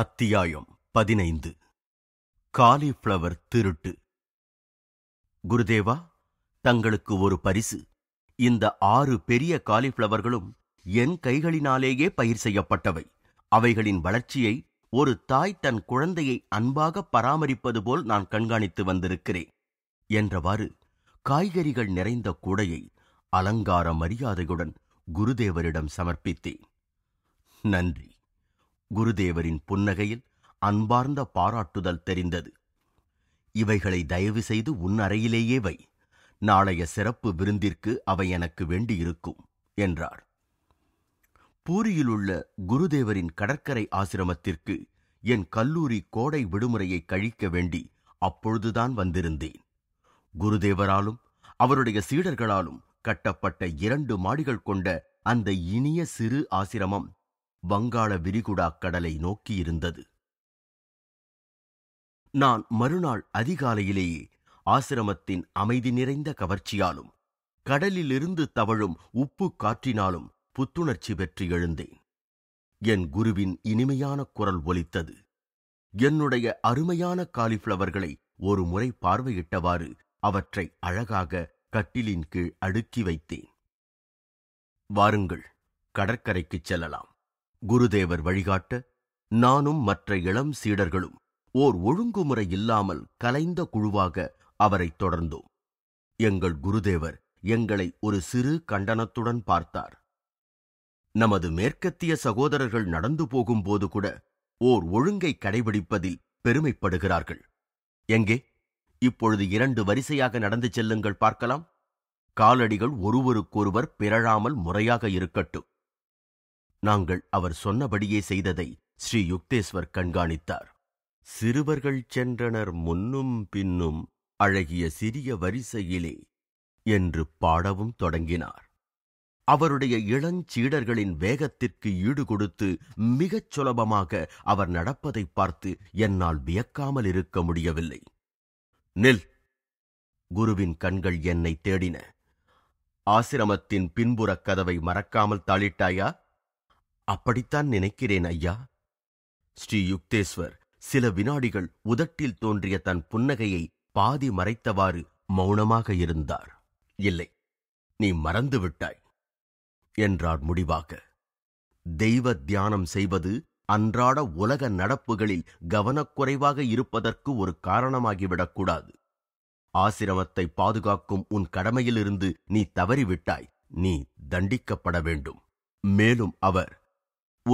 அத்தியாயம் பதினைந்து காலிஃப்ளவர் திருட்டு குருதேவா தங்களுக்கு ஒரு பரிசு இந்த ஆறு பெரிய காலிஃப்ளவர்களும் என் கைகளினாலேயே பயிர் செய்யப்பட்டவை அவைகளின் வளர்ச்சியை ஒரு தாய் தன் குழந்தையை அன்பாக பராமரிப்பது போல் நான் கண்காணித்து வந்திருக்கிறேன் என்றவாறு காய்கறிகள் நிறைந்த கூடையை அலங்கார மரியாதையுடன் குருதேவரிடம் சமர்ப்பித்தேன் நன்றி குருதேவரின் புன்னகையில் அன்பார்ந்த பாராட்டுதல் தெரிந்தது இவைகளை தயவு செய்து உன் அறையிலேயே வை நாளைய சிறப்பு விருந்திற்கு அவை எனக்கு வேண்டியிருக்கும் என்றார் பூரியிலுள்ள குருதேவரின் கடற்கரை ஆசிரமத்திற்கு என் கல்லூரி கோடை விடுமுறையை கழிக்க வேண்டி அப்பொழுதுதான் வந்திருந்தேன் குருதேவராலும் அவருடைய சீடர்களாலும் கட்டப்பட்ட இரண்டு மாடிகள் கொண்ட அந்த இனிய சிறு ஆசிரமம் வங்காள விரிகுடா கடலை நோக்கியிருந்தது நான் மறுநாள் அதிகாலையிலேயே ஆசிரமத்தின் அமைதி நிறைந்த கவர்ச்சியாலும் கடலிலிருந்து தவழும் உப்பு காற்றினாலும் புத்துணர்ச்சி பெற்று எழுந்தேன் என் குருவின் இனிமையான குரல் ஒலித்தது என்னுடைய அருமையான காலிஃப்ளவர்களை ஒரு முறை பார்வையிட்டவாறு அவற்றை அழகாக கட்டிலின் கீழ் அடுக்கி வைத்தேன் வாருங்கள் கடற்கரைக்குச் செல்லலாம் குருதேவர் வழிகாட்ட நானும் மற்ற இளம் சீடர்களும் ஓர் ஒழுங்குமுறை இல்லாமல் கலைந்த குழுவாக அவரைத் தொடர்ந்தோம் எங்கள் குருதேவர் எங்களை ஒரு சிறு கண்டனத்துடன் பார்த்தார் நமது மேற்கத்திய சகோதரர்கள் நடந்து போகும்போது கூட ஓர் ஒழுங்கை கடைபிடிப்பதில் பெருமைப்படுகிறார்கள் எங்கே இப்பொழுது இரண்டு வரிசையாக நடந்து செல்லுங்கள் பார்க்கலாம் காலடிகள் ஒருவருக்கொருவர் பிறழாமல் முறையாக இருக்கட்டும் நாங்கள் அவர் சொன்னபடியே செய்ததை ஸ்ரீ யுக்தேஸ்வர் கண்காணித்தார் சிறுவர்கள் சென்றனர் முன்னும் பின்னும் அழகிய சிறிய வரிசையிலே என்று பாடவும் தொடங்கினார் அவருடைய இளஞ்சீடர்களின் வேகத்திற்கு ஈடுகொடுத்து மிகச் சுலபமாக அவர் நடப்பதை பார்த்து என்னால் வியக்காமல் இருக்க முடியவில்லை நில் குருவின் கண்கள் என்னை தேடின ஆசிரமத்தின் பின்புறக் கதவை மறக்காமல் தாளிட்டாயா அப்படித்தான் நினைக்கிறேன் ஐயா ஸ்ரீ யுக்தேஸ்வர் சில வினாடிகள் உதட்டில் தோன்றிய தன் புன்னகையை பாதி மறைத்தவாறு மௌனமாக இருந்தார் இல்லை நீ மறந்து விட்டாய் என்றார் முடிவாக தெய்வ தியானம் செய்வது அன்றாட உலக நடப்புகளில் கவனக்குறைவாக இருப்பதற்கு ஒரு காரணமாகிவிடக்கூடாது ஆசிரமத்தை பாதுகாக்கும் உன் கடமையிலிருந்து நீ தவறிவிட்டாய் நீ தண்டிக்கப்பட வேண்டும் மேலும் அவர்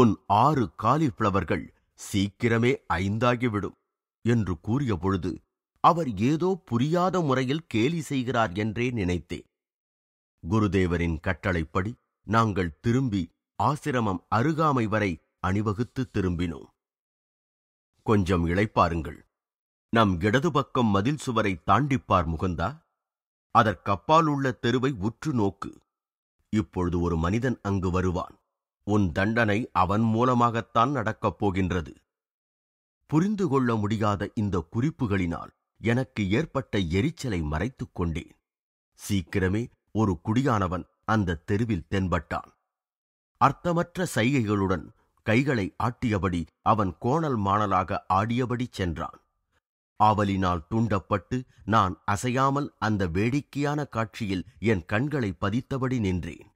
உன் ஆறு காலிஃப்ளவர்கள் சீக்கிரமே ஐந்தாகிவிடும் என்று கூறிய பொழுது அவர் ஏதோ புரியாத முறையில் கேலி செய்கிறார் என்றே நினைத்தேன் குருதேவரின் கட்டளைப்படி நாங்கள் திரும்பி ஆசிரமம் அருகாமை வரை அணிவகுத்து திரும்பினோம் கொஞ்சம் இழைப்பாருங்கள் நம் இடது பக்கம் மதில் சுவரை தாண்டிப்பார் முகந்தா அதற்கப்பால் உள்ள தெருவை உற்று நோக்கு இப்பொழுது ஒரு மனிதன் அங்கு வருவான் உன் தண்டனை அவன் மூலமாகத்தான் நடக்கப் போகின்றது புரிந்து கொள்ள முடியாத இந்த குறிப்புகளினால் எனக்கு ஏற்பட்ட எரிச்சலை மறைத்துக் கொண்டேன் சீக்கிரமே ஒரு குடியானவன் அந்த தெருவில் தென்பட்டான் அர்த்தமற்ற சைகைகளுடன் கைகளை ஆட்டியபடி அவன் கோணல் மாணலாக ஆடியபடி சென்றான் ஆவலினால் தூண்டப்பட்டு நான் அசையாமல் அந்த வேடிக்கையான காட்சியில் என் கண்களை பதித்தபடி நின்றேன்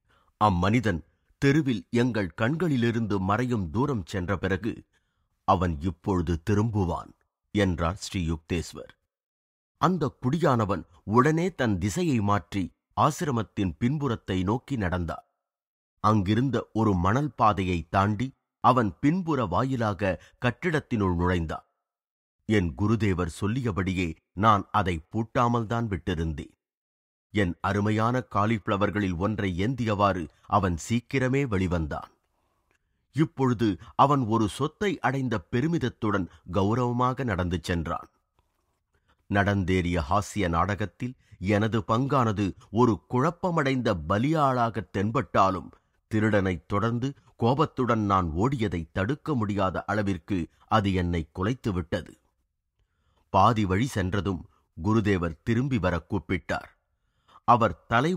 அம்மனிதன் தெருவில் எங்கள் கண்களிலிருந்து மறையும் தூரம் சென்ற பிறகு அவன் இப்பொழுது திரும்புவான் என்றார் ஸ்ரீ யுக்தேஸ்வர் அந்த குடியானவன் உடனே தன் திசையை மாற்றி ஆசிரமத்தின் பின்புறத்தை நோக்கி நடந்தார் அங்கிருந்த ஒரு மணல் பாதையை தாண்டி அவன் பின்புற வாயிலாக கட்டிடத்தினுள் நுழைந்தார் என் குருதேவர் சொல்லியபடியே நான் அதை பூட்டாமல்தான் விட்டிருந்தேன் என் அருமையான காலிஃப்ளவர்களில் ஒன்றை ஏந்தியவாறு அவன் சீக்கிரமே வெளிவந்தான் இப்பொழுது அவன் ஒரு சொத்தை அடைந்த பெருமிதத்துடன் கௌரவமாக நடந்து சென்றான் நடந்தேறிய ஹாஸ்ய நாடகத்தில் எனது பங்கானது ஒரு குழப்பமடைந்த பலியாளாக தென்பட்டாலும் திருடனைத் தொடர்ந்து கோபத்துடன் நான் ஓடியதை தடுக்க முடியாத அளவிற்கு அது என்னை குலைத்துவிட்டது பாதி வழி சென்றதும் குருதேவர் திரும்பி வர கூப்பிட்டார் அவர் தலை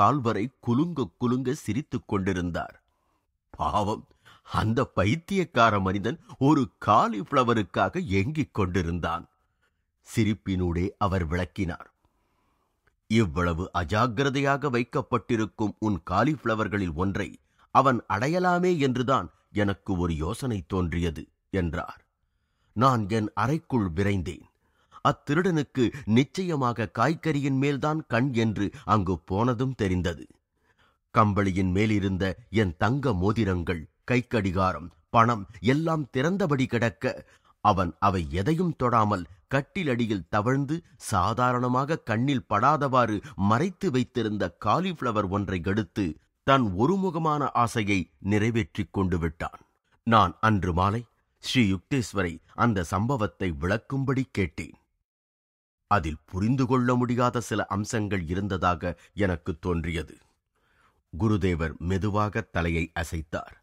கால் வரை குலுங்க குலுங்க சிரித்துக் கொண்டிருந்தார் பாவம் அந்த பைத்தியக்கார மனிதன் ஒரு காலிஃப்ளவருக்காக எங்கிக் கொண்டிருந்தான் சிரிப்பினூடே அவர் விளக்கினார் இவ்வளவு அஜாக்கிரதையாக வைக்கப்பட்டிருக்கும் உன் காலிஃப்ளவர்களில் ஒன்றை அவன் அடையலாமே என்றுதான் எனக்கு ஒரு யோசனை தோன்றியது என்றார் நான் என் அறைக்குள் விரைந்தேன் அத்திருடனுக்கு நிச்சயமாக காய்கறியின் மேல்தான் கண் என்று அங்கு போனதும் தெரிந்தது கம்பளியின் மேலிருந்த என் தங்க மோதிரங்கள் கைக்கடிகாரம் பணம் எல்லாம் திறந்தபடி கிடக்க அவன் அவை எதையும் தொடாமல் கட்டிலடியில் தவழ்ந்து சாதாரணமாக கண்ணில் படாதவாறு மறைத்து வைத்திருந்த காலிஃப்ளவர் ஒன்றை எடுத்து தன் ஒருமுகமான ஆசையை நிறைவேற்றிக் கொண்டு விட்டான் நான் அன்று மாலை ஸ்ரீ யுக்தேஸ்வரை அந்த சம்பவத்தை விளக்கும்படி கேட்டேன் அதில் புரிந்து கொள்ள முடியாத சில அம்சங்கள் இருந்ததாக எனக்கு தோன்றியது குருதேவர் மெதுவாக தலையை அசைத்தார்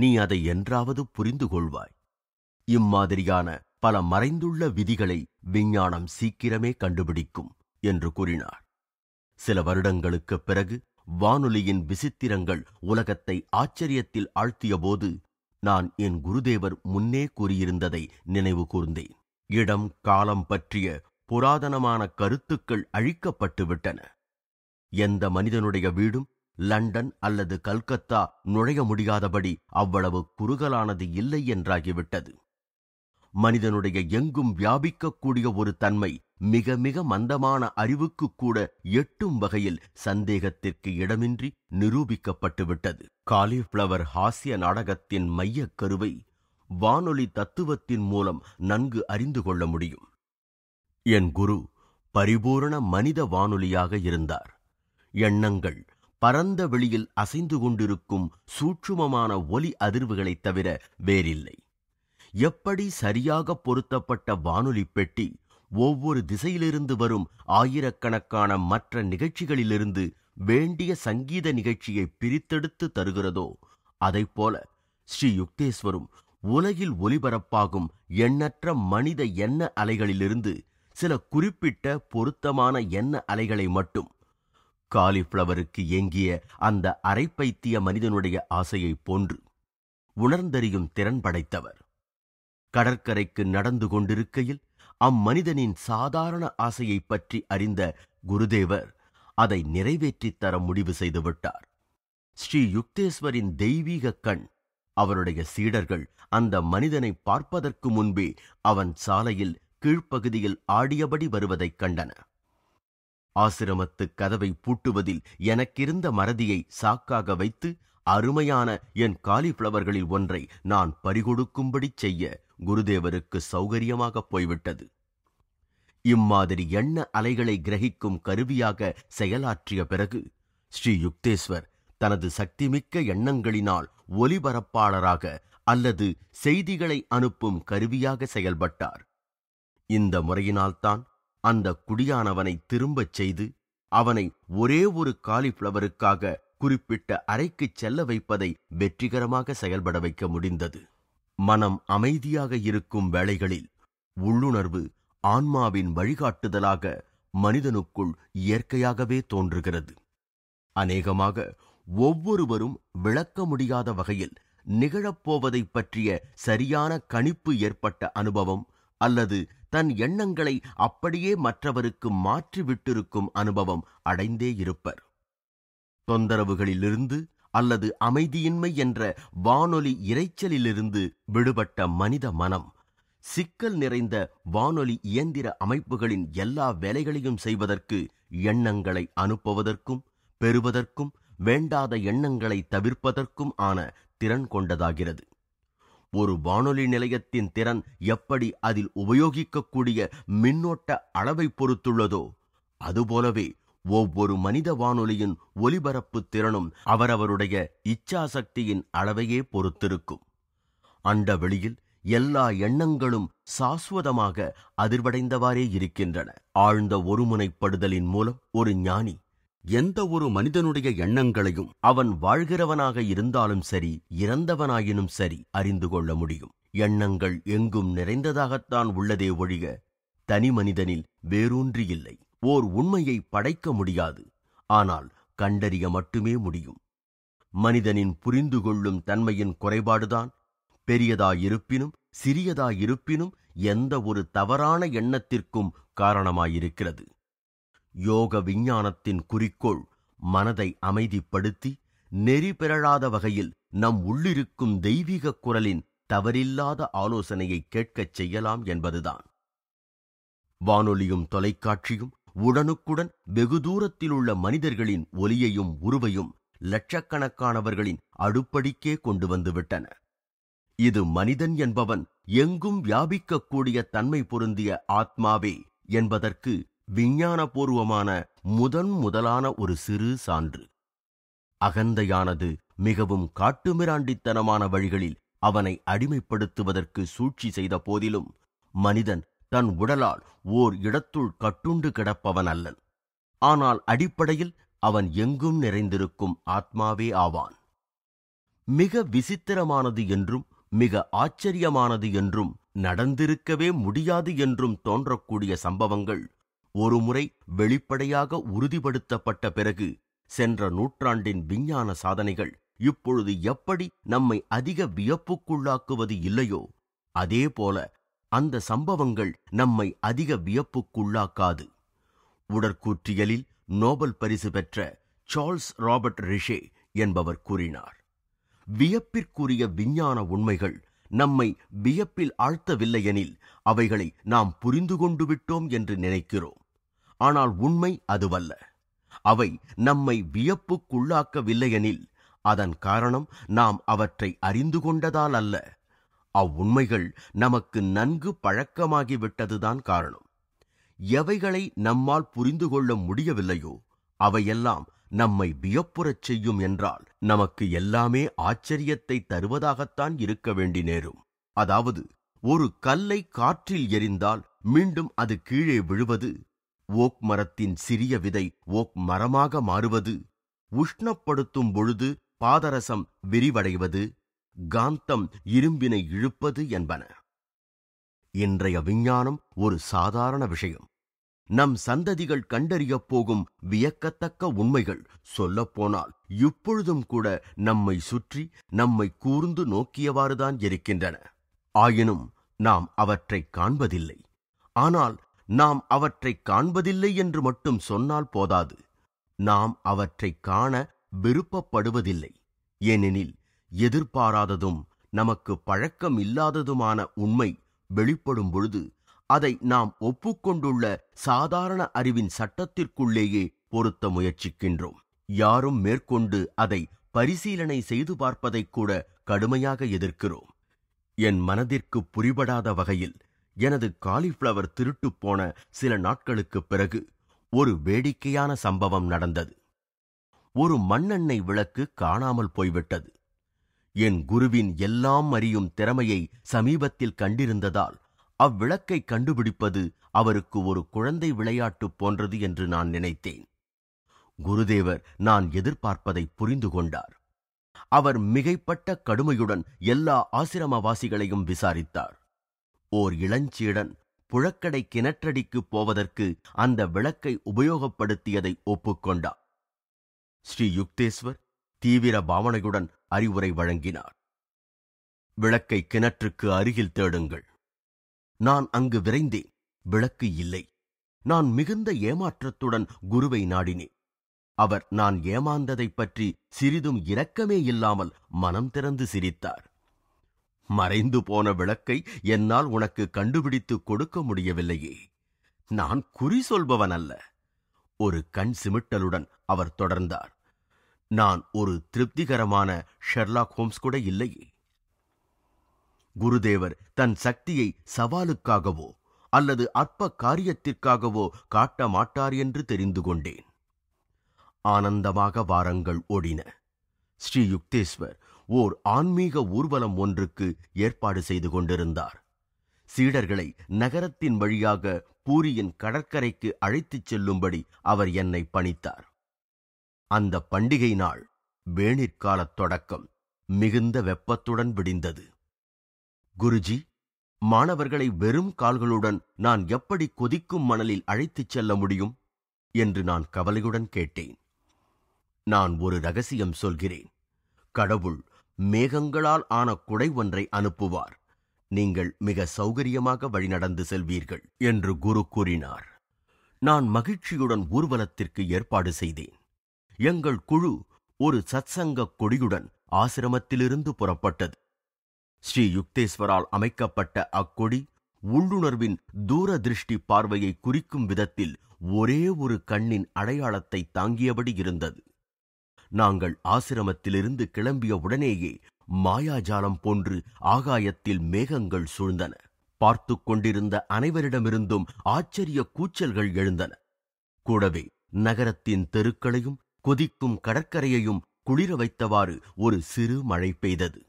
நீ அதை என்றாவது புரிந்து கொள்வாய் இம்மாதிரியான பல மறைந்துள்ள விதிகளை விஞ்ஞானம் சீக்கிரமே கண்டுபிடிக்கும் என்று கூறினார் சில வருடங்களுக்குப் பிறகு வானொலியின் விசித்திரங்கள் உலகத்தை ஆச்சரியத்தில் ஆழ்த்தியபோது நான் என் குருதேவர் முன்னே கூறியிருந்ததை நினைவு கூர்ந்தேன் இடம் காலம் பற்றிய புராதனமான கருத்துக்கள் அழிக்கப்பட்டுவிட்டன எந்த மனிதனுடைய வீடும் லண்டன் அல்லது கல்கத்தா நுழைய முடியாதபடி அவ்வளவு குறுகலானது இல்லை என்றாகிவிட்டது மனிதனுடைய எங்கும் வியாபிக்கக்கூடிய ஒரு தன்மை மிக மிக மந்தமான அறிவுக்கு கூட எட்டும் வகையில் சந்தேகத்திற்கு இடமின்றி நிரூபிக்கப்பட்டுவிட்டது காலிஃப்ளவர் ஹாஸ்ய நாடகத்தின் மையக் கருவை வானொலி தத்துவத்தின் மூலம் நன்கு அறிந்து கொள்ள முடியும் என் குரு பரிபூரண மனித வானொலியாக இருந்தார் எண்ணங்கள் பரந்த வெளியில் அசைந்து கொண்டிருக்கும் சூட்சுமமான ஒலி அதிர்வுகளைத் தவிர வேறில்லை எப்படி சரியாக பொருத்தப்பட்ட வானொலி பெட்டி ஒவ்வொரு திசையிலிருந்து வரும் ஆயிரக்கணக்கான மற்ற நிகழ்ச்சிகளிலிருந்து வேண்டிய சங்கீத நிகழ்ச்சியை பிரித்தெடுத்து தருகிறதோ போல ஸ்ரீ யுக்தேஸ்வரும் உலகில் ஒலிபரப்பாகும் எண்ணற்ற மனித எண்ண அலைகளிலிருந்து சில குறிப்பிட்ட பொருத்தமான எண்ண அலைகளை மட்டும் காலிஃப்ளவருக்கு ஏங்கிய அந்த அரைப்பைத்திய மனிதனுடைய ஆசையைப் போன்று உணர்ந்தறியும் திறன் படைத்தவர் கடற்கரைக்கு நடந்து கொண்டிருக்கையில் அம்மனிதனின் சாதாரண ஆசையைப் பற்றி அறிந்த குருதேவர் அதை நிறைவேற்றித் தர முடிவு செய்துவிட்டார் ஸ்ரீ யுக்தேஸ்வரின் தெய்வீக கண் அவருடைய சீடர்கள் அந்த மனிதனை பார்ப்பதற்கு முன்பே அவன் சாலையில் கீழ்ப்பகுதியில் ஆடியபடி வருவதைக் கண்டன ஆசிரமத்து கதவை பூட்டுவதில் எனக்கிருந்த மறதியை சாக்காக வைத்து அருமையான என் காலிஃப்ளவர்களில் ஒன்றை நான் பறிகொடுக்கும்படி செய்ய குருதேவருக்கு சௌகரியமாகப் போய்விட்டது இம்மாதிரி எண்ண அலைகளை கிரகிக்கும் கருவியாக செயலாற்றிய பிறகு ஸ்ரீ யுக்தேஸ்வர் தனது சக்திமிக்க எண்ணங்களினால் ஒலிபரப்பாளராக அல்லது செய்திகளை அனுப்பும் கருவியாக செயல்பட்டார் இந்த முறையினால்தான் அந்த குடியானவனை திரும்பச் செய்து அவனை ஒரே ஒரு காலிஃப்ளவருக்காக குறிப்பிட்ட அறைக்குச் செல்ல வைப்பதை வெற்றிகரமாக செயல்பட வைக்க முடிந்தது மனம் அமைதியாக இருக்கும் வேளைகளில் உள்ளுணர்வு ஆன்மாவின் வழிகாட்டுதலாக மனிதனுக்குள் இயற்கையாகவே தோன்றுகிறது அநேகமாக ஒவ்வொருவரும் விளக்க முடியாத வகையில் நிகழப்போவதைப் பற்றிய சரியான கணிப்பு ஏற்பட்ட அனுபவம் அல்லது தன் எண்ணங்களை அப்படியே மற்றவருக்கு மாற்றிவிட்டிருக்கும் அனுபவம் அடைந்தே இருப்பர் தொந்தரவுகளிலிருந்து அல்லது அமைதியின்மை என்ற வானொலி இறைச்சலிலிருந்து விடுபட்ட மனித மனம் சிக்கல் நிறைந்த வானொலி இயந்திர அமைப்புகளின் எல்லா வேலைகளையும் செய்வதற்கு எண்ணங்களை அனுப்புவதற்கும் பெறுவதற்கும் வேண்டாத எண்ணங்களை தவிர்ப்பதற்கும் ஆன திறன் கொண்டதாகிறது ஒரு வானொலி நிலையத்தின் திறன் எப்படி அதில் உபயோகிக்கக்கூடிய மின்னோட்ட அளவை பொறுத்துள்ளதோ அதுபோலவே ஒவ்வொரு மனித வானொலியின் ஒலிபரப்பு திறனும் அவரவருடைய இச்சாசக்தியின் அளவையே பொறுத்திருக்கும் அண்ட வெளியில் எல்லா எண்ணங்களும் சாஸ்வதமாக அதிர்வடைந்தவாறே இருக்கின்றன ஆழ்ந்த ஒருமுனைப்படுதலின் மூலம் ஒரு ஞானி எந்த ஒரு மனிதனுடைய எண்ணங்களையும் அவன் வாழ்கிறவனாக இருந்தாலும் சரி இறந்தவனாயினும் சரி அறிந்து கொள்ள முடியும் எண்ணங்கள் எங்கும் நிறைந்ததாகத்தான் உள்ளதே ஒழிக தனி மனிதனில் வேரூன்றி இல்லை ஓர் உண்மையை படைக்க முடியாது ஆனால் கண்டறிய மட்டுமே முடியும் மனிதனின் புரிந்து கொள்ளும் தன்மையின் குறைபாடுதான் பெரியதாயிருப்பினும் சிறியதாயிருப்பினும் எந்த ஒரு தவறான எண்ணத்திற்கும் காரணமாயிருக்கிறது யோக விஞ்ஞானத்தின் குறிக்கோள் மனதை அமைதிப்படுத்தி நெறி பெறலாத வகையில் நம் உள்ளிருக்கும் தெய்வீக குரலின் தவறில்லாத ஆலோசனையை கேட்கச் செய்யலாம் என்பதுதான் வானொலியும் தொலைக்காட்சியும் உடனுக்குடன் வெகு தூரத்தில் உள்ள மனிதர்களின் ஒலியையும் உருவையும் லட்சக்கணக்கானவர்களின் அடுப்படிக்கே கொண்டு வந்துவிட்டன இது மனிதன் என்பவன் எங்கும் வியாபிக்கக்கூடிய தன்மை பொருந்திய ஆத்மாவே என்பதற்கு விஞ்ஞானபூர்வமான முதன் முதலான ஒரு சிறு சான்று அகந்தையானது மிகவும் காட்டுமிராண்டித்தனமான வழிகளில் அவனை அடிமைப்படுத்துவதற்கு சூழ்ச்சி செய்த போதிலும் மனிதன் தன் உடலால் ஓர் இடத்துள் கட்டுண்டு கிடப்பவன் அல்லன் ஆனால் அடிப்படையில் அவன் எங்கும் நிறைந்திருக்கும் ஆத்மாவே ஆவான் மிக விசித்திரமானது என்றும் மிக ஆச்சரியமானது என்றும் நடந்திருக்கவே முடியாது என்றும் தோன்றக்கூடிய சம்பவங்கள் ஒருமுறை வெளிப்படையாக உறுதிப்படுத்தப்பட்ட பிறகு சென்ற நூற்றாண்டின் விஞ்ஞான சாதனைகள் இப்பொழுது எப்படி நம்மை அதிக வியப்புக்குள்ளாக்குவது இல்லையோ அதேபோல அந்த சம்பவங்கள் நம்மை அதிக வியப்புக்குள்ளாக்காது உடற்கூற்றியலில் நோபல் பரிசு பெற்ற சார்ல்ஸ் ராபர்ட் ரிஷே என்பவர் கூறினார் வியப்பிற்குரிய விஞ்ஞான உண்மைகள் நம்மை வியப்பில் ஆழ்த்தவில்லையெனில் அவைகளை நாம் புரிந்து கொண்டு விட்டோம் என்று நினைக்கிறோம் ஆனால் உண்மை அதுவல்ல அவை நம்மை வியப்புக்குள்ளாக்கவில்லையெனில் அதன் காரணம் நாம் அவற்றை அறிந்து கொண்டதால் அல்ல அவ்வுண்மைகள் நமக்கு நன்கு பழக்கமாகிவிட்டதுதான் காரணம் எவைகளை நம்மால் புரிந்து கொள்ள முடியவில்லையோ அவையெல்லாம் நம்மை வியப்புறச் செய்யும் என்றால் நமக்கு எல்லாமே ஆச்சரியத்தை தருவதாகத்தான் இருக்க வேண்டி நேரும் அதாவது ஒரு கல்லை காற்றில் எரிந்தால் மீண்டும் அது கீழே விழுவது ஓக் மரத்தின் சிறிய விதை ஓக் மரமாக மாறுவது உஷ்ணப்படுத்தும் பொழுது பாதரசம் விரிவடைவது காந்தம் இரும்பினை இழுப்பது என்பன இன்றைய விஞ்ஞானம் ஒரு சாதாரண விஷயம் நம் சந்ததிகள் கண்டறியப் போகும் வியக்கத்தக்க உண்மைகள் சொல்லப்போனால் இப்பொழுதும் கூட நம்மை சுற்றி நம்மை கூர்ந்து நோக்கியவாறுதான் இருக்கின்றன ஆயினும் நாம் அவற்றைக் காண்பதில்லை ஆனால் நாம் அவற்றைக் காண்பதில்லை என்று மட்டும் சொன்னால் போதாது நாம் அவற்றைக் காண விருப்பப்படுவதில்லை ஏனெனில் எதிர்பாராததும் நமக்கு பழக்கம் இல்லாததுமான உண்மை வெளிப்படும் பொழுது அதை நாம் ஒப்புக்கொண்டுள்ள சாதாரண அறிவின் சட்டத்திற்குள்ளேயே பொருத்த முயற்சிக்கின்றோம் யாரும் மேற்கொண்டு அதை பரிசீலனை செய்து பார்ப்பதைக் கூட கடுமையாக எதிர்க்கிறோம் என் மனதிற்கு புரிபடாத வகையில் எனது காலிஃப்ளவர் திருட்டு போன சில நாட்களுக்கு பிறகு ஒரு வேடிக்கையான சம்பவம் நடந்தது ஒரு மண்ணெண்ணெய் விளக்கு காணாமல் போய்விட்டது என் குருவின் எல்லாம் அறியும் திறமையை சமீபத்தில் கண்டிருந்ததால் அவ்விளக்கை கண்டுபிடிப்பது அவருக்கு ஒரு குழந்தை விளையாட்டு போன்றது என்று நான் நினைத்தேன் குருதேவர் நான் எதிர்பார்ப்பதை புரிந்து கொண்டார் அவர் மிகைப்பட்ட கடுமையுடன் எல்லா ஆசிரமவாசிகளையும் விசாரித்தார் ஓர் இளஞ்சீடன் புழக்கடை கிணற்றடிக்குப் போவதற்கு அந்த விளக்கை உபயோகப்படுத்தியதை ஒப்புக்கொண்டார் ஸ்ரீ யுக்தேஸ்வர் தீவிர பாவனையுடன் அறிவுரை வழங்கினார் விளக்கை கிணற்றுக்கு அருகில் தேடுங்கள் நான் அங்கு விரைந்தேன் விளக்கு இல்லை நான் மிகுந்த ஏமாற்றத்துடன் குருவை நாடினேன் அவர் நான் ஏமாந்ததைப் பற்றி சிறிதும் இரக்கமே இல்லாமல் மனம் திறந்து சிரித்தார் மறைந்து போன விளக்கை என்னால் உனக்கு கண்டுபிடித்து கொடுக்க முடியவில்லையே நான் குறி சொல்பவன் அல்ல ஒரு கண் சிமிட்டலுடன் அவர் தொடர்ந்தார் நான் ஒரு திருப்திகரமான ஷெர்லாக் ஹோம்ஸ் கூட இல்லையே குருதேவர் தன் சக்தியை சவாலுக்காகவோ அல்லது அற்ப காரியத்திற்காகவோ காட்ட மாட்டார் என்று தெரிந்து கொண்டேன் ஆனந்தமாக வாரங்கள் ஓடின ஸ்ரீ யுக்தேஸ்வர் ஓர் ஆன்மீக ஊர்வலம் ஒன்றுக்கு ஏற்பாடு செய்து கொண்டிருந்தார் சீடர்களை நகரத்தின் வழியாக பூரியின் கடற்கரைக்கு அழைத்துச் செல்லும்படி அவர் என்னை பணித்தார் அந்த பண்டிகை நாள் வேணிற்காலத் தொடக்கம் மிகுந்த வெப்பத்துடன் விடிந்தது குருஜி மாணவர்களை வெறும் கால்களுடன் நான் எப்படி கொதிக்கும் மணலில் அழைத்துச் செல்ல முடியும் என்று நான் கவலையுடன் கேட்டேன் நான் ஒரு ரகசியம் சொல்கிறேன் கடவுள் மேகங்களால் ஆன குடை ஒன்றை அனுப்புவார் நீங்கள் மிக சௌகரியமாக வழிநடந்து செல்வீர்கள் என்று குரு கூறினார் நான் மகிழ்ச்சியுடன் ஊர்வலத்திற்கு ஏற்பாடு செய்தேன் எங்கள் குழு ஒரு சத்சங்க கொடியுடன் ஆசிரமத்திலிருந்து புறப்பட்டது ஸ்ரீ யுக்தேஸ்வரால் அமைக்கப்பட்ட அக்கொடி உள்ளுணர்வின் தூரதிருஷ்டி பார்வையை குறிக்கும் விதத்தில் ஒரே ஒரு கண்ணின் அடையாளத்தை தாங்கியபடி இருந்தது நாங்கள் ஆசிரமத்திலிருந்து கிளம்பிய உடனேயே மாயாஜாலம் போன்று ஆகாயத்தில் மேகங்கள் சூழ்ந்தன பார்த்து கொண்டிருந்த அனைவரிடமிருந்தும் ஆச்சரிய கூச்சல்கள் எழுந்தன கூடவே நகரத்தின் தெருக்களையும் கொதிக்கும் கடற்கரையையும் குளிர வைத்தவாறு ஒரு சிறு மழை பெய்தது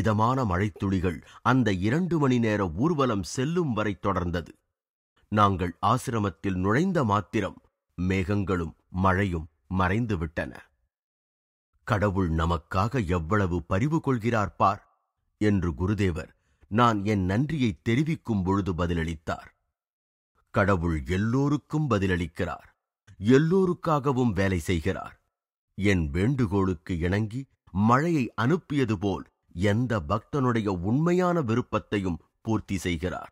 இதமான மழைத்துளிகள் அந்த இரண்டு மணி நேர ஊர்வலம் செல்லும் வரை தொடர்ந்தது நாங்கள் ஆசிரமத்தில் நுழைந்த மாத்திரம் மேகங்களும் மழையும் மறைந்துவிட்டன கடவுள் நமக்காக எவ்வளவு பரிவு கொள்கிறார் பார் என்று குருதேவர் நான் என் நன்றியை தெரிவிக்கும் பொழுது பதிலளித்தார் கடவுள் எல்லோருக்கும் பதிலளிக்கிறார் எல்லோருக்காகவும் வேலை செய்கிறார் என் வேண்டுகோளுக்கு இணங்கி மழையை அனுப்பியது போல் எந்த பக்தனுடைய உண்மையான விருப்பத்தையும் பூர்த்தி செய்கிறார்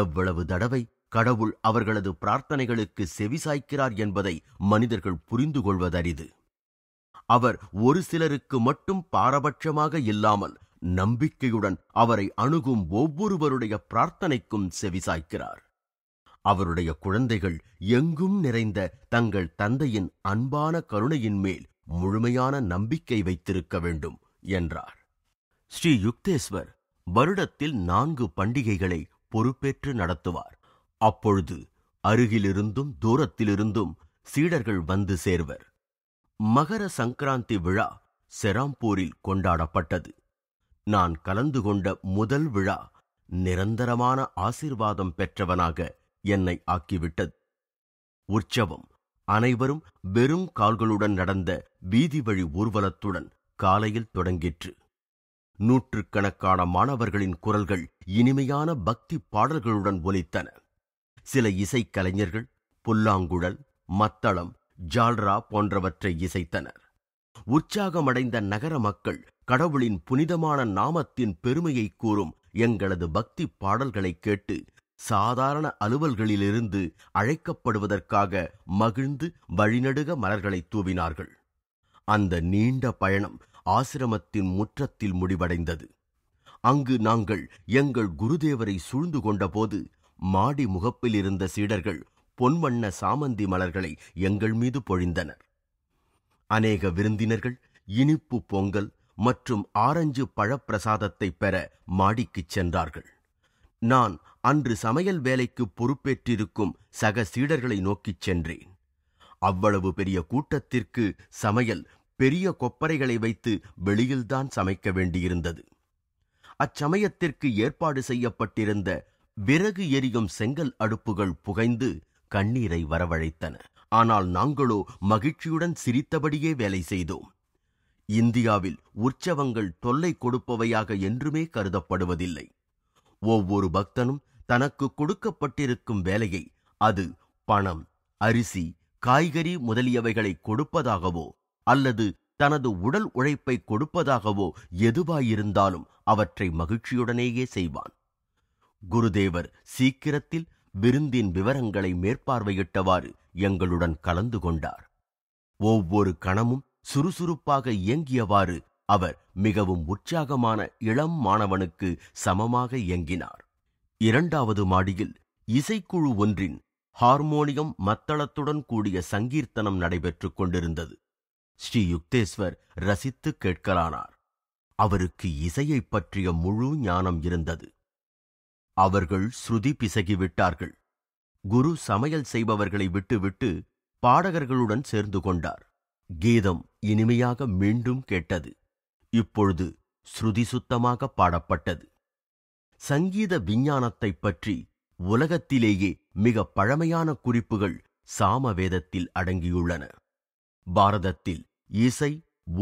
எவ்வளவு தடவை கடவுள் அவர்களது பிரார்த்தனைகளுக்கு செவிசாய்க்கிறார் என்பதை மனிதர்கள் புரிந்து கொள்வதரிது அவர் ஒரு சிலருக்கு மட்டும் பாரபட்சமாக இல்லாமல் நம்பிக்கையுடன் அவரை அணுகும் ஒவ்வொருவருடைய பிரார்த்தனைக்கும் செவிசாய்க்கிறார் அவருடைய குழந்தைகள் எங்கும் நிறைந்த தங்கள் தந்தையின் அன்பான கருணையின் மேல் முழுமையான நம்பிக்கை வைத்திருக்க வேண்டும் என்றார் ஸ்ரீ யுக்தேஸ்வர் வருடத்தில் நான்கு பண்டிகைகளை பொறுப்பேற்று நடத்துவார் அப்பொழுது அருகிலிருந்தும் தூரத்திலிருந்தும் சீடர்கள் வந்து சேர்வர் மகர சங்கராந்தி விழா செராம்பூரில் கொண்டாடப்பட்டது நான் கலந்து கொண்ட முதல் விழா நிரந்தரமான ஆசிர்வாதம் பெற்றவனாக என்னை ஆக்கிவிட்டது உற்சவம் அனைவரும் வெறும் கால்களுடன் நடந்த வீதி வழி ஊர்வலத்துடன் காலையில் தொடங்கிற்று நூற்றுக்கணக்கான மாணவர்களின் குரல்கள் இனிமையான பக்தி பாடல்களுடன் ஒலித்தன சில இசைக்கலைஞர்கள் புல்லாங்குழல் மத்தளம் ஜால்ரா போன்றவற்றை இசைத்தனர் உற்சாகமடைந்த நகர மக்கள் கடவுளின் புனிதமான நாமத்தின் பெருமையை கூறும் எங்களது பக்தி பாடல்களை கேட்டு சாதாரண அலுவல்களிலிருந்து அழைக்கப்படுவதற்காக மகிழ்ந்து வழிநடுக மலர்களை தூவினார்கள் அந்த நீண்ட பயணம் ஆசிரமத்தின் முற்றத்தில் முடிவடைந்தது அங்கு நாங்கள் எங்கள் குருதேவரை சூழ்ந்து கொண்டபோது மாடி முகப்பில் இருந்த சீடர்கள் பொன்வண்ண சாமந்தி மலர்களை எங்கள் மீது பொழிந்தனர் அநேக விருந்தினர்கள் இனிப்பு பொங்கல் மற்றும் ஆரஞ்சு பழப்பிரசாதத்தை பெற மாடிக்குச் சென்றார்கள் நான் அன்று சமையல் வேலைக்கு பொறுப்பேற்றிருக்கும் சக சீடர்களை நோக்கிச் சென்றேன் அவ்வளவு பெரிய கூட்டத்திற்கு சமையல் பெரிய கொப்பரைகளை வைத்து வெளியில்தான் சமைக்க வேண்டியிருந்தது அச்சமயத்திற்கு ஏற்பாடு செய்யப்பட்டிருந்த விறகு எரியும் செங்கல் அடுப்புகள் புகைந்து கண்ணீரை வரவழைத்தன ஆனால் நாங்களோ மகிழ்ச்சியுடன் சிரித்தபடியே வேலை செய்தோம் இந்தியாவில் உற்சவங்கள் தொல்லை கொடுப்பவையாக என்றுமே கருதப்படுவதில்லை ஒவ்வொரு பக்தனும் தனக்கு கொடுக்கப்பட்டிருக்கும் வேலையை அது பணம் அரிசி காய்கறி முதலியவைகளை கொடுப்பதாகவோ அல்லது தனது உடல் உழைப்பை கொடுப்பதாகவோ எதுவாயிருந்தாலும் அவற்றை மகிழ்ச்சியுடனேயே செய்வான் குருதேவர் சீக்கிரத்தில் விருந்தின் விவரங்களை மேற்பார்வையிட்டவாறு எங்களுடன் கலந்து கொண்டார் ஒவ்வொரு கணமும் சுறுசுறுப்பாக இயங்கியவாறு அவர் மிகவும் உற்சாகமான இளம் மாணவனுக்கு சமமாக இயங்கினார் இரண்டாவது மாடியில் இசைக்குழு ஒன்றின் ஹார்மோனியம் மத்தளத்துடன் கூடிய சங்கீர்த்தனம் நடைபெற்றுக் கொண்டிருந்தது ஸ்ரீ யுக்தேஸ்வர் ரசித்து கேட்கலானார் அவருக்கு இசையைப் பற்றிய முழு ஞானம் இருந்தது அவர்கள் ஸ்ருதி பிசகி விட்டார்கள் குரு சமையல் செய்பவர்களை விட்டுவிட்டு பாடகர்களுடன் சேர்ந்து கொண்டார் கீதம் இனிமையாக மீண்டும் கேட்டது இப்பொழுது ஸ்ருதி சுத்தமாக பாடப்பட்டது சங்கீத விஞ்ஞானத்தைப் பற்றி உலகத்திலேயே மிக பழமையான குறிப்புகள் சாமவேதத்தில் அடங்கியுள்ளன பாரதத்தில் இசை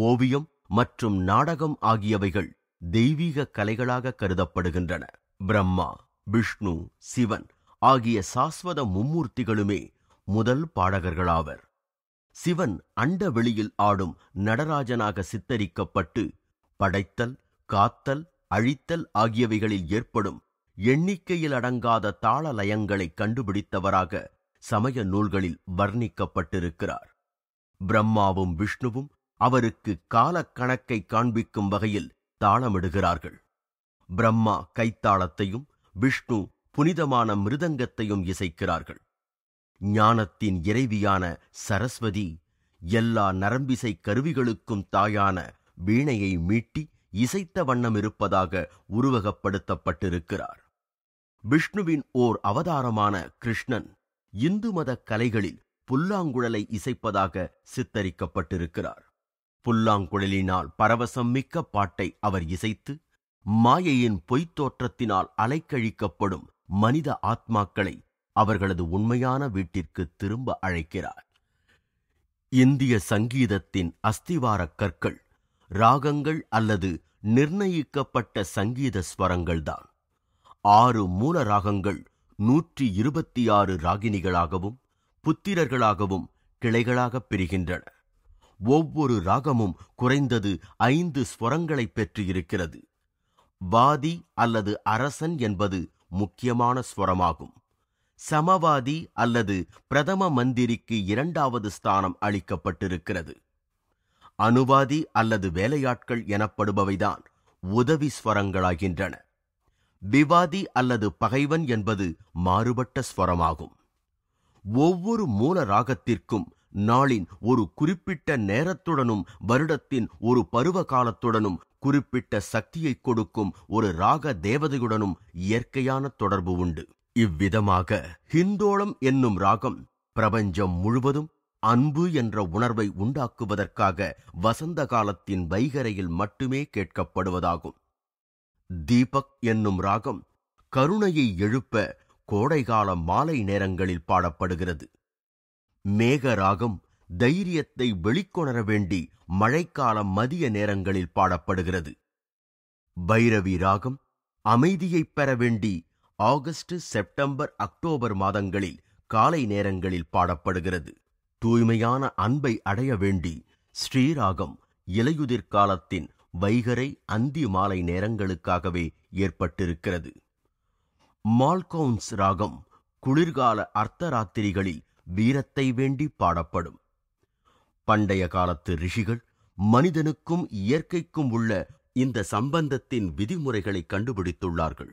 ஓவியம் மற்றும் நாடகம் ஆகியவைகள் தெய்வீக கலைகளாக கருதப்படுகின்றன பிரம்மா விஷ்ணு சிவன் ஆகிய சாஸ்வத மும்மூர்த்திகளுமே முதல் பாடகர்களாவர் சிவன் அண்ட வெளியில் ஆடும் நடராஜனாக சித்தரிக்கப்பட்டு படைத்தல் காத்தல் அழித்தல் ஆகியவைகளில் ஏற்படும் எண்ணிக்கையில் அடங்காத தாளலயங்களைக் கண்டுபிடித்தவராக சமய நூல்களில் வர்ணிக்கப்பட்டிருக்கிறார் பிரம்மாவும் விஷ்ணுவும் அவருக்கு காலக்கணக்கை காண்பிக்கும் வகையில் தாளமிடுகிறார்கள் பிரம்மா கைத்தாளத்தையும் விஷ்ணு புனிதமான மிருதங்கத்தையும் இசைக்கிறார்கள் ஞானத்தின் இறைவியான சரஸ்வதி எல்லா நரம்பிசை கருவிகளுக்கும் தாயான வீணையை மீட்டி இசைத்த வண்ணம் இருப்பதாக உருவகப்படுத்தப்பட்டிருக்கிறார் விஷ்ணுவின் ஓர் அவதாரமான கிருஷ்ணன் இந்து மத கலைகளில் புல்லாங்குழலை இசைப்பதாக சித்தரிக்கப்பட்டிருக்கிறார் புல்லாங்குழலினால் பரவசம் மிக்க பாட்டை அவர் இசைத்து மாயையின் பொய்த் தோற்றத்தினால் அலைக்கழிக்கப்படும் மனித ஆத்மாக்களை அவர்களது உண்மையான வீட்டிற்கு திரும்ப அழைக்கிறார் இந்திய சங்கீதத்தின் அஸ்திவாரக் கற்கள் ராகங்கள் அல்லது நிர்ணயிக்கப்பட்ட சங்கீத ஸ்வரங்கள்தான் ஆறு மூல ராகங்கள் நூற்றி இருபத்தி ஆறு ராகினிகளாகவும் புத்திரர்களாகவும் கிளைகளாக பிரிகின்றன ஒவ்வொரு ராகமும் குறைந்தது ஐந்து ஸ்வரங்களை பெற்று இருக்கிறது வாதி அல்லது அரசன் என்பது முக்கியமான ஸ்வரமாகும் சமவாதி அல்லது பிரதம மந்திரிக்கு இரண்டாவது ஸ்தானம் அளிக்கப்பட்டிருக்கிறது அணுவாதி அல்லது வேலையாட்கள் எனப்படுபவைதான் உதவி ஸ்வரங்களாகின்றன விவாதி அல்லது பகைவன் என்பது மாறுபட்ட ஸ்வரமாகும் ஒவ்வொரு மூல ராகத்திற்கும் நாளின் ஒரு குறிப்பிட்ட நேரத்துடனும் வருடத்தின் ஒரு பருவ காலத்துடனும் குறிப்பிட்ட சக்தியை கொடுக்கும் ஒரு ராக தேவதையுடனும் இயற்கையான தொடர்பு உண்டு இவ்விதமாக ஹிந்தோளம் என்னும் ராகம் பிரபஞ்சம் முழுவதும் அன்பு என்ற உணர்வை உண்டாக்குவதற்காக வசந்த காலத்தின் வைகரையில் மட்டுமே கேட்கப்படுவதாகும் தீபக் என்னும் ராகம் கருணையை எழுப்ப கோடைகால மாலை நேரங்களில் பாடப்படுகிறது மேக ராகம் தைரியத்தை வெளிக்கொணர வேண்டி மழைக்கால மதிய நேரங்களில் பாடப்படுகிறது பைரவி ராகம் அமைதியைப் பெற வேண்டி ஆகஸ்ட் செப்டம்பர் அக்டோபர் மாதங்களில் காலை நேரங்களில் பாடப்படுகிறது தூய்மையான அன்பை அடைய வேண்டி ஸ்ரீராகம் இலையுதிர் காலத்தின் வைகரை அந்தி மாலை நேரங்களுக்காகவே ஏற்பட்டிருக்கிறது மால்கவுன்ஸ் ராகம் குளிர்கால அர்த்தராத்திரிகளில் வீரத்தை வேண்டி பாடப்படும் பண்டைய காலத்து ரிஷிகள் மனிதனுக்கும் இயற்கைக்கும் உள்ள இந்த சம்பந்தத்தின் விதிமுறைகளை கண்டுபிடித்துள்ளார்கள்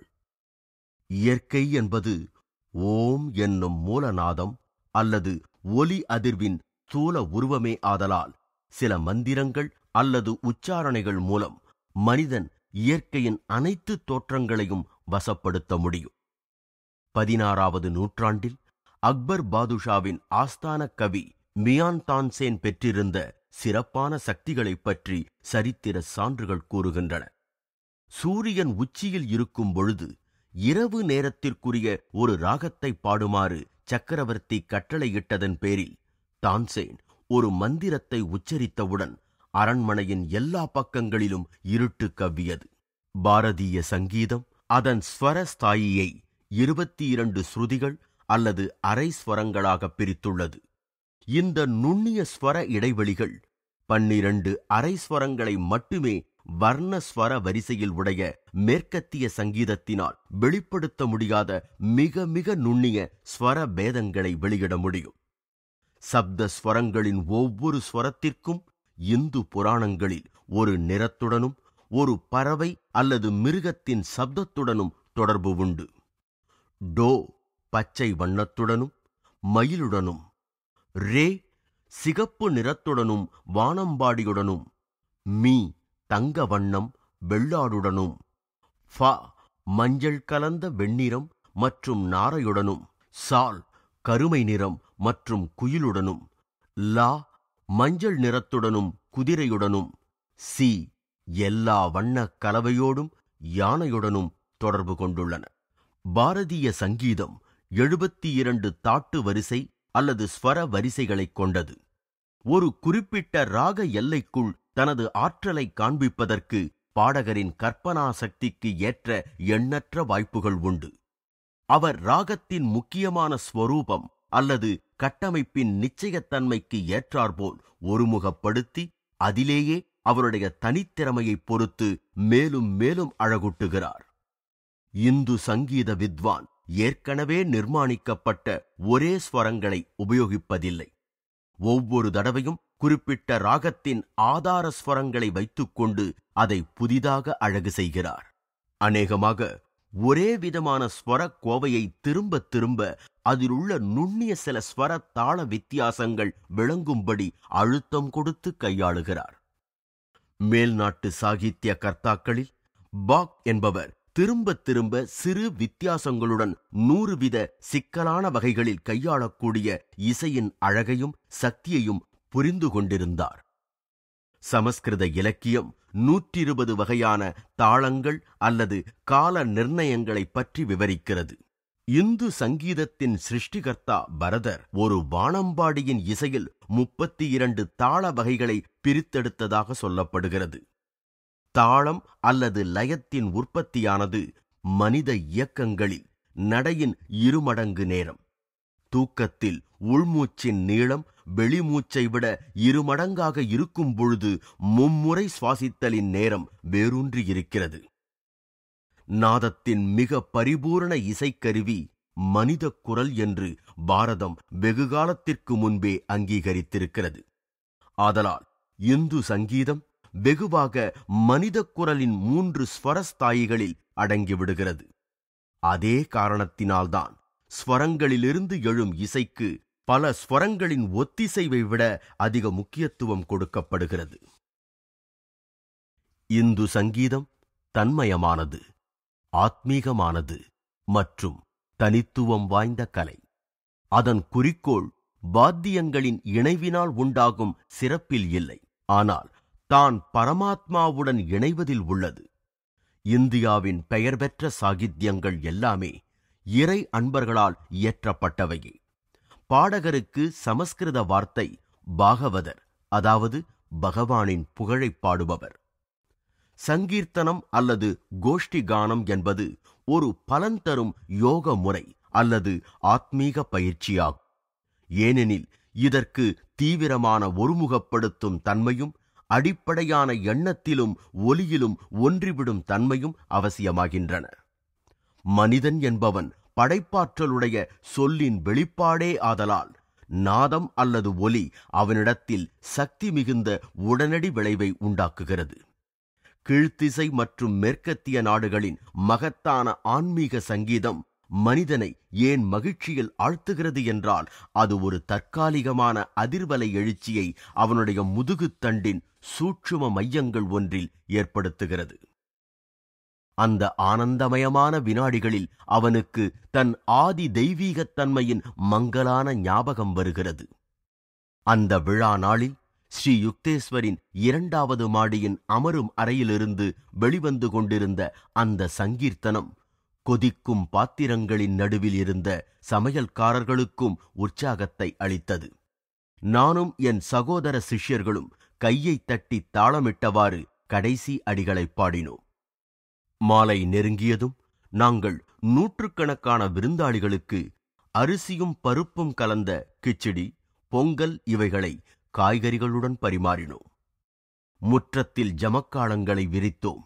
இயற்கை என்பது ஓம் என்னும் மூலநாதம் அல்லது ஒலி அதிர்வின் தூல உருவமே ஆதலால் சில மந்திரங்கள் அல்லது உச்சாரணைகள் மூலம் மனிதன் இயற்கையின் அனைத்து தோற்றங்களையும் வசப்படுத்த முடியும் பதினாறாவது நூற்றாண்டில் அக்பர் பாதுஷாவின் ஆஸ்தான கவி மியான் தான்சேன் பெற்றிருந்த சிறப்பான சக்திகளைப் பற்றி சரித்திர சான்றுகள் கூறுகின்றன சூரியன் உச்சியில் இருக்கும் பொழுது இரவு நேரத்திற்குரிய ஒரு ராகத்தை பாடுமாறு சக்கரவர்த்தி கட்டளையிட்டதன் பேரில் தான்சேன் ஒரு மந்திரத்தை உச்சரித்தவுடன் அரண்மனையின் எல்லா பக்கங்களிலும் இருட்டு கவ்வியது பாரதிய சங்கீதம் அதன் ஸ்வரஸ்தாயியை இருபத்தி இரண்டு ஸ்ருதிகள் அல்லது அரை ஸ்வரங்களாக பிரித்துள்ளது இந்த நுண்ணிய ஸ்வர இடைவெளிகள் பன்னிரண்டு அரைஸ்வரங்களை மட்டுமே வர்ணஸ்வர வரிசையில் உடைய மேற்கத்திய சங்கீதத்தினால் வெளிப்படுத்த முடியாத மிக மிக நுண்ணிய ஸ்வர பேதங்களை வெளியிட முடியும் சப்த ஸ்வரங்களின் ஒவ்வொரு ஸ்வரத்திற்கும் இந்து புராணங்களில் ஒரு நிறத்துடனும் ஒரு பறவை அல்லது மிருகத்தின் சப்தத்துடனும் தொடர்பு உண்டு டோ பச்சை வண்ணத்துடனும் மயிலுடனும் ரே சிகப்பு நிறத்துடனும் வானம்பாடியுடனும் மீ தங்க வண்ணம் வெள்ளாடுடனும் ஃப மஞ்சள் கலந்த வெண்ணிறம் மற்றும் நாரையுடனும் சால் கருமை நிறம் மற்றும் குயிலுடனும் லா மஞ்சள் நிறத்துடனும் குதிரையுடனும் சி எல்லா வண்ண கலவையோடும் யானையுடனும் தொடர்பு கொண்டுள்ளன பாரதிய சங்கீதம் எழுபத்தி இரண்டு தாட்டு வரிசை அல்லது ஸ்வர வரிசைகளைக் கொண்டது ஒரு குறிப்பிட்ட ராக எல்லைக்குள் தனது ஆற்றலை காண்பிப்பதற்கு பாடகரின் கற்பனா சக்திக்கு ஏற்ற எண்ணற்ற வாய்ப்புகள் உண்டு அவர் ராகத்தின் முக்கியமான ஸ்வரூபம் அல்லது கட்டமைப்பின் நிச்சயத்தன்மைக்கு ஏற்றாற்போல் ஒருமுகப்படுத்தி அதிலேயே அவருடைய தனித்திறமையைப் பொறுத்து மேலும் மேலும் அழகுட்டுகிறார் இந்து சங்கீத வித்வான் ஏற்கனவே நிர்மாணிக்கப்பட்ட ஒரே ஸ்வரங்களை உபயோகிப்பதில்லை ஒவ்வொரு தடவையும் குறிப்பிட்ட ராகத்தின் ஆதார ஸ்வரங்களை வைத்துக்கொண்டு அதை புதிதாக அழகு செய்கிறார் அநேகமாக ஒரே விதமான ஸ்வர கோவையை திரும்ப திரும்ப அதிலுள்ள நுண்ணிய சில ஸ்வர தாள வித்தியாசங்கள் விளங்கும்படி அழுத்தம் கொடுத்து கையாளுகிறார் மேல்நாட்டு சாகித்ய கர்த்தாக்களில் பாக் என்பவர் திரும்ப திரும்ப சிறு வித்தியாசங்களுடன் நூறு வித சிக்கலான வகைகளில் கையாளக்கூடிய இசையின் அழகையும் சக்தியையும் புரிந்து கொண்டிருந்தார் சமஸ்கிருத இலக்கியம் நூற்றிருபது வகையான தாளங்கள் அல்லது கால நிர்ணயங்களை பற்றி விவரிக்கிறது இந்து சங்கீதத்தின் சிருஷ்டிகர்த்தா பரதர் ஒரு வானம்பாடியின் இசையில் முப்பத்தி இரண்டு தாள வகைகளை பிரித்தெடுத்ததாக சொல்லப்படுகிறது தாளம் அல்லது லயத்தின் உற்பத்தியானது மனித இயக்கங்களில் நடையின் இருமடங்கு நேரம் தூக்கத்தில் உள்மூச்சின் நீளம் வெளிமூச்சை விட இருமடங்காக இருக்கும் பொழுது மும்முறை சுவாசித்தலின் நேரம் வேரூன்றி இருக்கிறது நாதத்தின் மிக பரிபூரண இசைக்கருவி மனித குரல் என்று பாரதம் வெகுகாலத்திற்கு முன்பே அங்கீகரித்திருக்கிறது ஆதலால் இந்து சங்கீதம் வெகுவாக மனித குரலின் மூன்று ஸ்வரஸ்தாயிகளில் அடங்கிவிடுகிறது அதே காரணத்தினால்தான் ஸ்வரங்களிலிருந்து எழும் இசைக்கு பல ஸ்வரங்களின் ஒத்திசைவை விட அதிக முக்கியத்துவம் கொடுக்கப்படுகிறது இந்து சங்கீதம் தன்மயமானது ஆத்மீகமானது மற்றும் தனித்துவம் வாய்ந்த கலை அதன் குறிக்கோள் வாத்தியங்களின் இணைவினால் உண்டாகும் சிறப்பில் இல்லை ஆனால் தான் பரமாத்மாவுடன் இணைவதில் உள்ளது இந்தியாவின் பெயர் பெற்ற சாகித்யங்கள் எல்லாமே இறை அன்பர்களால் இயற்றப்பட்டவையே பாடகருக்கு சமஸ்கிருத வார்த்தை பாகவதர் அதாவது பகவானின் புகழை பாடுபவர் சங்கீர்த்தனம் அல்லது கோஷ்டி கானம் என்பது ஒரு பலன் தரும் யோக முறை அல்லது ஆத்மீக பயிற்சியாகும் ஏனெனில் இதற்கு தீவிரமான ஒருமுகப்படுத்தும் தன்மையும் அடிப்படையான எண்ணத்திலும் ஒலியிலும் ஒன்றிவிடும் தன்மையும் அவசியமாகின்றன மனிதன் என்பவன் படைப்பாற்றலுடைய சொல்லின் வெளிப்பாடே ஆதலால் நாதம் அல்லது ஒலி அவனிடத்தில் சக்தி மிகுந்த உடனடி விளைவை உண்டாக்குகிறது கீழ்த்திசை மற்றும் மேற்கத்திய நாடுகளின் மகத்தான ஆன்மீக சங்கீதம் மனிதனை ஏன் மகிழ்ச்சியில் ஆழ்த்துகிறது என்றால் அது ஒரு தற்காலிகமான அதிர்வலை எழுச்சியை அவனுடைய முதுகுத்தண்டின் சூட்சும மையங்கள் ஒன்றில் ஏற்படுத்துகிறது அந்த ஆனந்தமயமான வினாடிகளில் அவனுக்கு தன் ஆதி தெய்வீகத்தன்மையின் மங்கலான ஞாபகம் வருகிறது அந்த விழா நாளில் ஸ்ரீ யுக்தேஸ்வரின் இரண்டாவது மாடியின் அமரும் அறையிலிருந்து வெளிவந்து கொண்டிருந்த அந்த சங்கீர்த்தனம் கொதிக்கும் பாத்திரங்களின் நடுவில் இருந்த சமையல்காரர்களுக்கும் உற்சாகத்தை அளித்தது நானும் என் சகோதர சிஷ்யர்களும் கையை தட்டி தாளமிட்டவாறு கடைசி அடிகளை பாடினோம் மாலை நெருங்கியதும் நாங்கள் நூற்றுக்கணக்கான விருந்தாளிகளுக்கு அரிசியும் பருப்பும் கலந்த கிச்சடி பொங்கல் இவைகளை காய்கறிகளுடன் பரிமாறினோம் முற்றத்தில் ஜமக்காலங்களை விரித்தோம்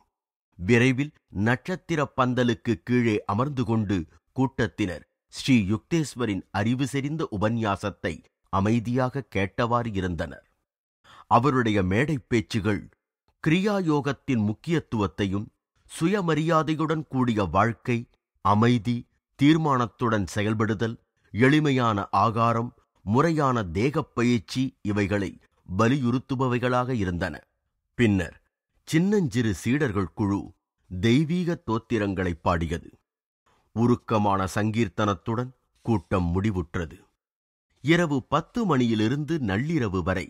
விரைவில் நட்சத்திர பந்தலுக்கு கீழே அமர்ந்து கொண்டு கூட்டத்தினர் ஸ்ரீ யுக்தேஸ்வரின் அறிவு செறிந்த உபன்யாசத்தை அமைதியாக கேட்டவாறு இருந்தனர் அவருடைய மேடை பேச்சுகள் கிரியாயோகத்தின் முக்கியத்துவத்தையும் சுயமரியாதையுடன் கூடிய வாழ்க்கை அமைதி தீர்மானத்துடன் செயல்படுதல் எளிமையான ஆகாரம் முறையான தேகப் பயிற்சி இவைகளை வலியுறுத்துபவைகளாக இருந்தன பின்னர் சின்னஞ்சிறு சீடர்கள் குழு தெய்வீக தோத்திரங்களை பாடியது உருக்கமான சங்கீர்த்தனத்துடன் கூட்டம் முடிவுற்றது இரவு பத்து மணியிலிருந்து நள்ளிரவு வரை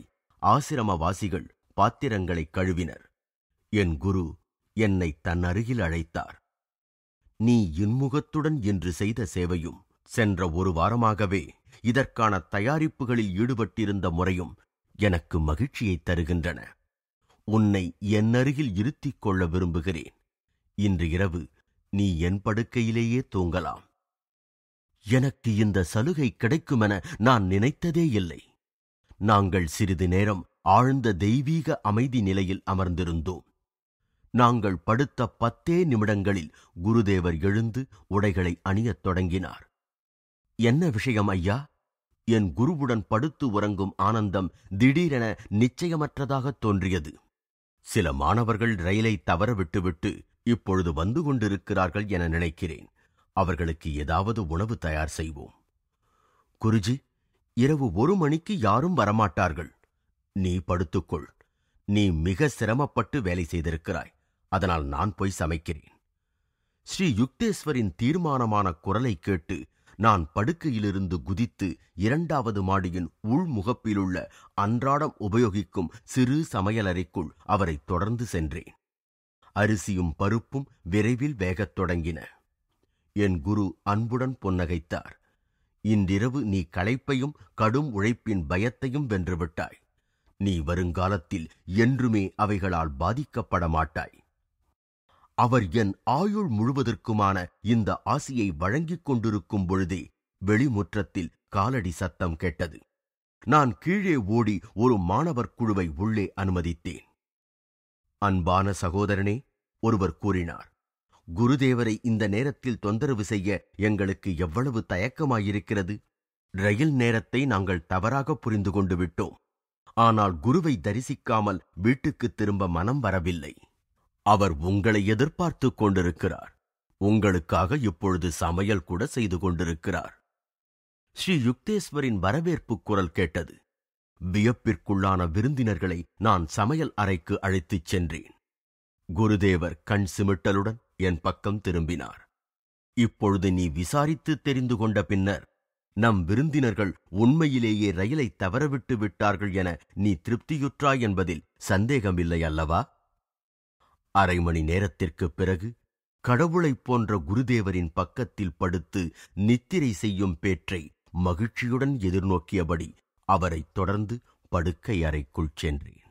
ஆசிரமவாசிகள் பாத்திரங்களை கழுவினர் என் குரு என்னை தன் அருகில் அழைத்தார் நீ இன்முகத்துடன் இன்று செய்த சேவையும் சென்ற ஒரு வாரமாகவே இதற்கான தயாரிப்புகளில் ஈடுபட்டிருந்த முறையும் எனக்கு மகிழ்ச்சியைத் தருகின்றன உன்னை அருகில் இருத்திக் கொள்ள விரும்புகிறேன் இன்று இரவு நீ என் படுக்கையிலேயே தூங்கலாம் எனக்கு இந்த சலுகை கிடைக்குமென நான் நினைத்ததே இல்லை நாங்கள் சிறிது நேரம் ஆழ்ந்த தெய்வீக அமைதி நிலையில் அமர்ந்திருந்தோம் நாங்கள் படுத்த பத்தே நிமிடங்களில் குருதேவர் எழுந்து உடைகளை அணியத் தொடங்கினார் என்ன விஷயம் ஐயா என் குருவுடன் படுத்து உறங்கும் ஆனந்தம் திடீரென நிச்சயமற்றதாகத் தோன்றியது சில மாணவர்கள் ரயிலை தவற விட்டுவிட்டு இப்பொழுது வந்து கொண்டிருக்கிறார்கள் என நினைக்கிறேன் அவர்களுக்கு ஏதாவது உணவு தயார் செய்வோம் குருஜி இரவு ஒரு மணிக்கு யாரும் வரமாட்டார்கள் நீ படுத்துக்கொள் நீ மிக சிரமப்பட்டு வேலை செய்திருக்கிறாய் அதனால் நான் போய் சமைக்கிறேன் ஸ்ரீ யுக்தேஸ்வரின் தீர்மானமான குரலை கேட்டு நான் படுக்கையிலிருந்து குதித்து இரண்டாவது மாடியின் உள்முகப்பிலுள்ள அன்றாடம் உபயோகிக்கும் சிறு சமையலறைக்குள் அவரை தொடர்ந்து சென்றேன் அரிசியும் பருப்பும் விரைவில் வேகத் தொடங்கின என் குரு அன்புடன் பொன்னகைத்தார் இன்றிரவு நீ களைப்பையும் கடும் உழைப்பின் பயத்தையும் வென்றுவிட்டாய் நீ வருங்காலத்தில் என்றுமே அவைகளால் பாதிக்கப்பட மாட்டாய் அவர் என் ஆயுள் முழுவதற்குமான இந்த ஆசியை வழங்கிக் கொண்டிருக்கும் பொழுதே வெளிமுற்றத்தில் காலடி சத்தம் கேட்டது நான் கீழே ஓடி ஒரு மாணவர் குழுவை உள்ளே அனுமதித்தேன் அன்பான சகோதரனே ஒருவர் கூறினார் குருதேவரை இந்த நேரத்தில் தொந்தரவு செய்ய எங்களுக்கு எவ்வளவு தயக்கமாயிருக்கிறது ரயில் நேரத்தை நாங்கள் தவறாக புரிந்து கொண்டு விட்டோம் ஆனால் குருவை தரிசிக்காமல் வீட்டுக்குத் திரும்ப மனம் வரவில்லை அவர் உங்களை எதிர்பார்த்துக் கொண்டிருக்கிறார் உங்களுக்காக இப்பொழுது சமையல் கூட செய்து கொண்டிருக்கிறார் ஸ்ரீ யுக்தேஸ்வரின் வரவேற்பு குரல் கேட்டது வியப்பிற்குள்ளான விருந்தினர்களை நான் சமையல் அறைக்கு அழைத்துச் சென்றேன் குருதேவர் கண் சிமிட்டலுடன் என் பக்கம் திரும்பினார் இப்பொழுது நீ விசாரித்து தெரிந்து கொண்ட பின்னர் நம் விருந்தினர்கள் உண்மையிலேயே ரயிலை தவறவிட்டு விட்டார்கள் என நீ திருப்தியுற்றாய் என்பதில் சந்தேகமில்லை அல்லவா அரை மணி நேரத்திற்குப் பிறகு கடவுளைப் போன்ற குருதேவரின் பக்கத்தில் படுத்து நித்திரை செய்யும் பேற்றை மகிழ்ச்சியுடன் எதிர்நோக்கியபடி அவரைத் தொடர்ந்து படுக்கை அறைக்குள் சென்றேன்